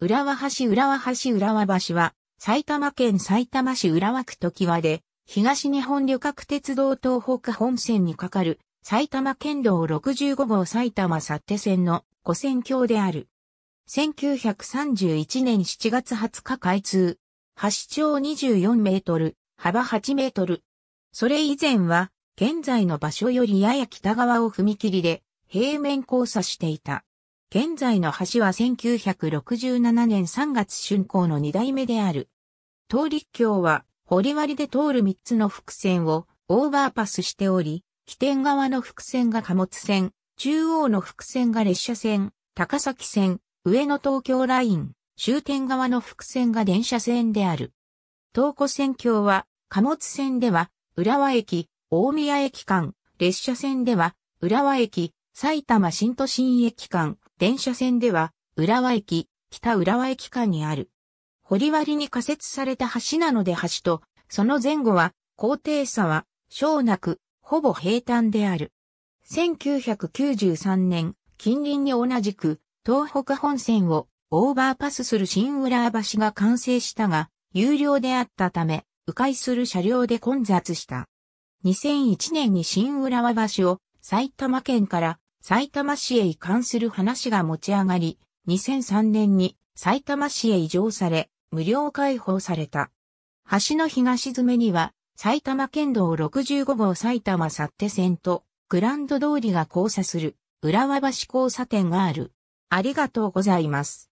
浦和橋浦和橋浦和橋は、埼玉県埼玉市浦和区時和で、東日本旅客鉄道東北本線にかかる、埼玉県道65号埼玉佐手線の五線橋である。1931年7月20日開通。橋長24メートル、幅8メートル。それ以前は、現在の場所よりやや北側を踏切で、平面交差していた。現在の橋は1967年3月竣工の2代目である。東陸橋は、堀割で通る3つの伏線をオーバーパスしており、起点側の伏線が貨物線、中央の伏線が列車線、高崎線、上野東京ライン、終点側の伏線が電車線である。東湖線橋は、貨物線では、浦和駅、大宮駅間、列車線では、浦和駅、埼玉新都心駅間、電車線では、浦和駅、北浦和駅間にある。堀割に仮設された橋なので橋と、その前後は、高低差は、小なく、ほぼ平坦である。1993年、近隣に同じく、東北本線をオーバーパスする新浦和橋が完成したが、有料であったため、迂回する車両で混雑した。2001年に新浦和橋を埼玉県から埼玉市へ移管する話が持ち上がり、2003年に埼玉市へ移譲され、無料開放された。橋の東詰めには、埼玉県道65号埼玉幸手線と、グランド通りが交差する、浦和橋交差点がある。ありがとうございます。